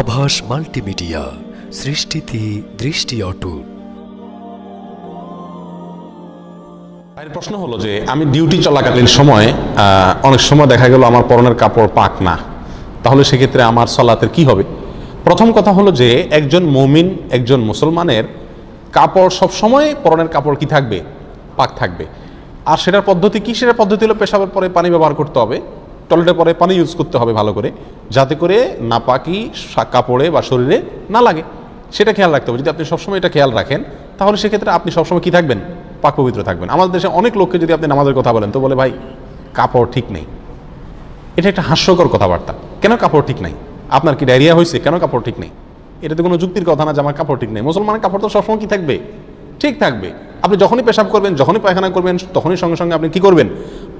আভাস মাল্টিমিডিয়া সৃষ্টিতে দৃষ্টি অটুট প্রশ্ন হলো যে আমি ডিউটি চলাকালীন সময় অনেক সময় দেখা গেল আমার পরনের কাপড় পাক না তাহলে সেক্ষেত্রে আমার সলাতের কি হবে প্রথম কথা হলো যে একজন মমিন একজন মুসলমানের কাপড় সবসময় পরনের কাপড় কি থাকবে পাক থাকবে আর সেটার পদ্ধতি কি সেটার পদ্ধতি হলো পেশাবের পরে পানি ব্যবহার করতে হবে টয়লেটের পরে পানি ইউজ করতে হবে ভালো করে যাতে করে নাপাকি কাপড়ে বা শরীরে না লাগে সেটা খেয়াল রাখতে হবে যদি আপনি সবসময় এটা খেয়াল রাখেন তাহলে সেক্ষেত্রে আপনি সবসময় কী থাকবেন পাক পবিত্র থাকবেন আমাদের দেশে অনেক লোককে যদি আপনি নামাজের কথা বলেন তো বলে ভাই কাপড় ঠিক নেই এটা একটা হাস্যকর কথাবার্তা কেন কাপড় ঠিক নাই আপনার কি ডায়রিয়া হয়েছে কেন কাপড় ঠিক নেই এটাতে কোনো যুক্তির কথা না যে আমার কাপড় ঠিক নেই মুসলমানের কাপড় তো সবসময় কী থাকবে ঠিক থাকবে আপনি যখনই পেশাব করবেন যখনই পায়খানা করবেন তখনই সঙ্গে সঙ্গে আপনি কি করবেন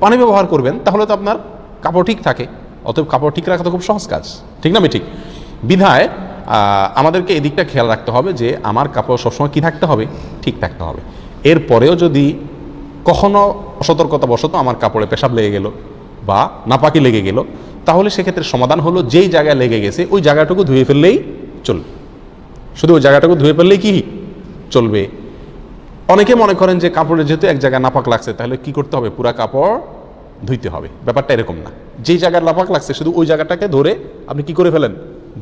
পানি ব্যবহার করবেন তাহলে তো আপনার কাপড় ঠিক থাকে অতএব কাপড় ঠিক রাখা তো খুব সহজ কাজ ঠিক না ঠিক বিধায় আমাদেরকে এদিকটা খেয়াল রাখতে হবে যে আমার কাপড় সবসময় কি থাকতে হবে ঠিক থাকতে হবে এরপরেও যদি কখনো অসতর্কতাবশত আমার কাপড়ে পেশাব লেগে গেল বা নাপাকি লেগে গেল তাহলে সেক্ষেত্রে সমাধান হলো যেই জায়গায় লেগে গেছে ওই জায়গাটুকু ধুয়ে ফেললেই চলবে শুধু ওই জায়গাটুকু ধুয়ে ফেললেই কি চলবে অনেকে মনে করেন যে কাপড়ে যেহেতু এক জায়গায় নাপাক লাগছে তাহলে কি করতে হবে পুরা কাপড় ধুইতে হবে ব্যাপারটা এরকম না যেই জায়গায় লাফাক লাগছে শুধু ওই জায়গাটাকে ধরে আপনি কি করে ফেলেন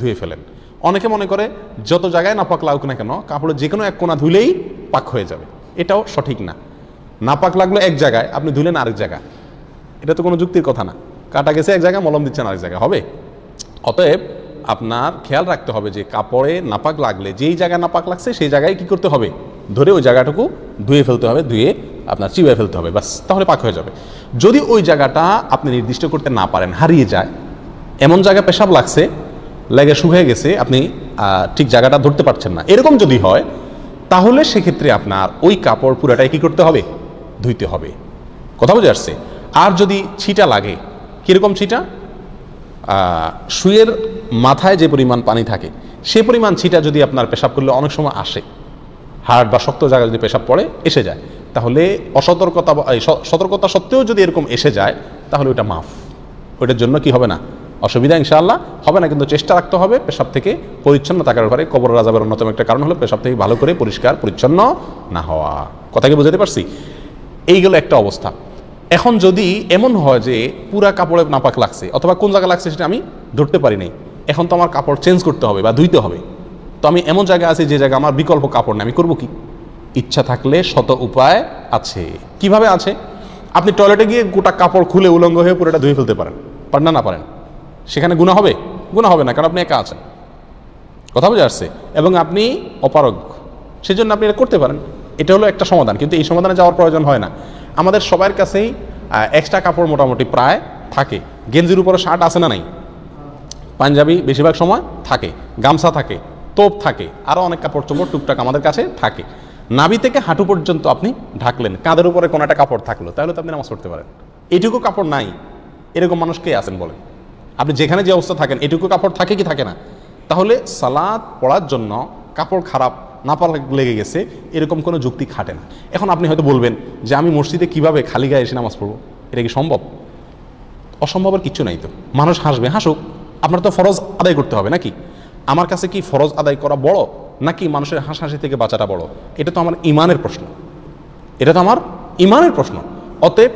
ধুয়ে ফেলেন অনেকে মনে করে যত জায়গায় নাপাক লাগুক না কেন কাপড়ে যে কোনো এক কোনা ধুলেই পাক হয়ে যাবে এটাও সঠিক না নাপাক লাগলো এক জায়গায় আপনি ধুলেন আরেক জায়গা এটা তো কোনো যুক্তির কথা না কাটা গেছে এক জায়গায় মলম দিচ্ছেন আরেক জায়গায় হবে অতএব আপনার খেয়াল রাখতে হবে যে কাপড়ে নাপাক লাগলে যেই জায়গায় নাপাক লাগছে সেই জায়গায় কি করতে হবে ধরে ওই জায়গাটুকু ধুয়ে ফেলতে হবে ধুয়ে আপনার চিবায় ফেলতে হবে বাস তাহলে পাক হয়ে যাবে যদি ওই জায়গাটা আপনি নির্দিষ্ট করতে না পারেন হারিয়ে যায় এমন জায়গা পেশাব লাগছে লেগে শুকিয়ে গেছে আপনি ঠিক জায়গাটা ধরতে পারছেন না এরকম যদি হয় তাহলে সেক্ষেত্রে আপনার ওই কাপড় পুরাটাই কী করতে হবে ধুইতে হবে কথা বুঝে আসছে আর যদি ছিটা লাগে কীরকম ছিটা শুয়ের মাথায় যে পরিমাণ পানি থাকে সে পরিমাণ ছিটা যদি আপনার পেশাব করলে অনেক সময় আসে হার্ট বা শক্ত জায়গায় যদি পেশাব পড়ে এসে যায় তাহলে অসতর্কতা সতর্কতা সত্ত্বেও যদি এরকম এসে যায় তাহলে ওইটা মাফ ওইটার জন্য কি হবে না অসুবিধা ইনশাআল্লাহ হবে না কিন্তু চেষ্টা রাখতে হবে পেশাব থেকে পরিচ্ছন্ন থাকার ব্যাপারে কবর রাজাবের অন্যতম একটা কারণ হলো পেশাব থেকে ভালো করে পরিষ্কার পরিচ্ছন্ন না হওয়া কথাকে বুঝতে পারছি এইগুলো একটা অবস্থা এখন যদি এমন হয় যে পুরা কাপড়ে নাপাক লাগছে অথবা কোন জায়গা লাগছে সেটা আমি ধরতে পারি নাই এখন তো আমার কাপড় চেঞ্জ করতে হবে বা ধুইতে হবে তো আমি এমন জায়গায় আছি যে জায়গা আমার বিকল্প কাপড় নেই আমি করবো কি ইচ্ছা থাকলে শত উপায় আছে কিভাবে আছে আপনি টয়লেটে গিয়ে গোটা কাপড় খুলে উলঙ্গ হয়ে পুরোটা ধুয়ে ফেলতে পারেন পারেন না না পারেন সেখানে গুণা হবে গুণা হবে না কারণ আপনি একা আছেন কথা বোঝা আসছে এবং আপনি অপারগ সেজন্য আপনি এটা করতে পারেন এটা হলো একটা সমাধান কিন্তু এই সমাধানে যাওয়ার প্রয়োজন হয় না আমাদের সবার কাছেই এক্সট্রা কাপড় মোটামুটি প্রায় থাকে গেঞ্জির উপরে শার্ট আছে না নাই পাঞ্জাবি বেশিরভাগ সময় থাকে গামছা থাকে তোপ থাকে আরও অনেক কাপড় চোপড় টুকটাক আমাদের কাছে থাকে নাবি থেকে হাঁটু পর্যন্ত আপনি ঢাকলেন কাঁধের উপরে কোনো একটা কাপড় থাকলো তাহলে তো আপনি নামাজ পড়তে পারেন এটুকু কাপড় নাই এরকম মানুষকেই আছেন বলেন আপনি যেখানে যে অবস্থা থাকেন এটুকু কাপড় থাকে কি থাকে না তাহলে সালাদ পড়ার জন্য কাপড় খারাপ নাপা লেগে গেছে এরকম কোনো যুক্তি খাটে না এখন আপনি হয়তো বলবেন যে আমি মসজিদে কিভাবে খালি গায়ে এসে নামাজ পড়বো এটা কি সম্ভব অসম্ভবের কিছু নাই তো মানুষ হাসবে হাসুক আপনার তো ফরজ আদায় করতে হবে নাকি আমার কাছে কি ফরজ আদায় করা বড় নাকি মানুষের হাসাহাসি থেকে বাঁচাটা বড় এটা তো আমার ইমানের প্রশ্ন এটা তো আমার ইমানের প্রশ্ন অতএব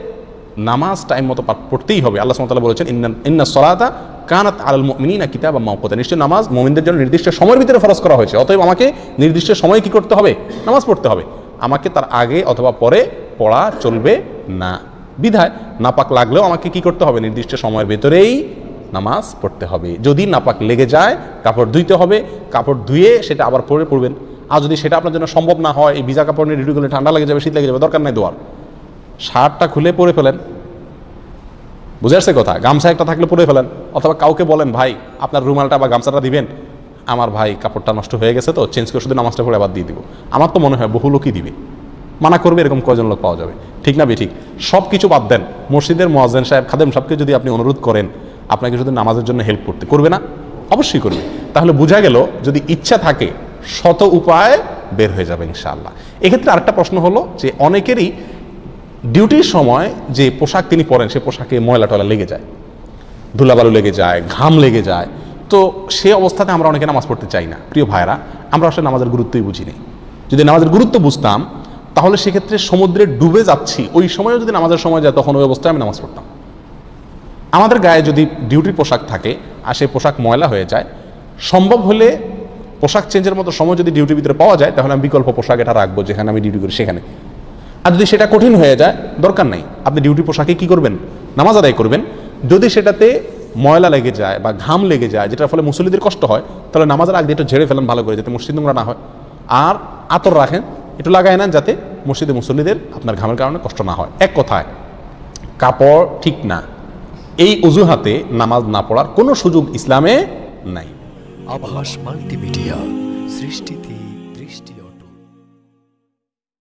নামাজ টাইম মতো পড়তেই হবে আল্লাহ সামতাল বলেছেন ইন্না সলাতা কানাত আল না কিতাব মাওকতা নিশ্চয় নামাজ মোমিনদের জন্য নির্দিষ্ট সময়ের ভিতরে ফরজ করা হয়েছে অতএব আমাকে নির্দিষ্ট সময় কি করতে হবে নামাজ পড়তে হবে আমাকে তার আগে অথবা পরে পড়া চলবে না বিধায় নাপাক লাগলেও আমাকে কি করতে হবে নির্দিষ্ট সময়ের ভেতরেই নামাজ পড়তে হবে যদি নাপাক লেগে যায় কাপড় ধুইতে হবে কাপড় ধুয়ে সেটা আবার পরে পড়বেন আর যদি সেটা আপনার জন্য সম্ভব না হয় এই ভিজা কাপড় নিয়ে ডিউটি করলে ঠান্ডা লেগে যাবে শীত লেগে যাবে দরকার নাই দোয়ার শার্টটা খুলে পরে ফেলেন বুঝে আসছে কথা গামছা একটা থাকলে পরে ফেলেন অথবা কাউকে বলেন ভাই আপনার রুমালটা বা গামছাটা দিবেন আমার ভাই কাপড়টা নষ্ট হয়ে গেছে তো চেঞ্জ করে শুধু নামাজটা পরে আবার দিয়ে দিব আমার তো মনে হয় বহু লোকই দিবে মানা করবে এরকম কয়জন লোক পাওয়া যাবে ঠিক না ঠিক সব কিছু বাদ দেন মসজিদের মোয়াজেন সাহেব খাদেম সাহেবকে যদি আপনি অনুরোধ করেন আপনাকে শুধু নামাজের জন্য হেল্প করতে করবে না অবশ্যই করবে তাহলে বোঝা গেল যদি ইচ্ছা থাকে শত উপায় বের হয়ে যাবে ইনশাআল্লাহ এক্ষেত্রে আরেকটা প্রশ্ন হলো যে অনেকেরই ডিউটির সময় যে পোশাক তিনি পরেন সে পোশাকে ময়লা টলা লেগে যায় ধুলাবালু লেগে যায় ঘাম লেগে যায় তো সে অবস্থাতে আমরা অনেকে নামাজ পড়তে চাই না প্রিয় ভাইরা আমরা আসলে নামাজের গুরুত্বই বুঝি নেই যদি নামাজের গুরুত্ব বুঝতাম তাহলে সেক্ষেত্রে সমুদ্রে ডুবে যাচ্ছি ওই সময়ও যদি নামাজের সময় যায় তখন ওই অবস্থায় আমি নামাজ পড়তাম আমাদের গায়ে যদি ডিউটির পোশাক থাকে আর সেই পোশাক ময়লা হয়ে যায় সম্ভব হলে পোশাক চেঞ্জের মতো সময় যদি ডিউটির ভিতরে পাওয়া যায় তাহলে আমি বিকল্প পোশাক এটা রাখবো যেখানে আমি ডিউটি করি সেখানে আর যদি সেটা কঠিন হয়ে যায় দরকার নাই আপনি ডিউটি পোশাকে কি করবেন নামাজ আদায় করবেন যদি সেটাতে ময়লা লেগে যায় বা ঘাম লেগে যায় যেটার ফলে মুসলিদের কষ্ট হয় তাহলে নামাজের আগে একটু ঝেড়ে ফেলেন ভালো করে যাতে মসজিদ নোংরা না হয় আর আতর রাখেন একটু লাগায় না যাতে মসজিদে মুসল্লিদের আপনার ঘামের কারণে কষ্ট না হয় এক কথায় কাপড় ঠিক না এই অজুহাতে নামাজ না পড়ার কোনো সুযোগ ইসলামে নাই আভাস মাল্টিমিডিয়া সৃষ্টিতে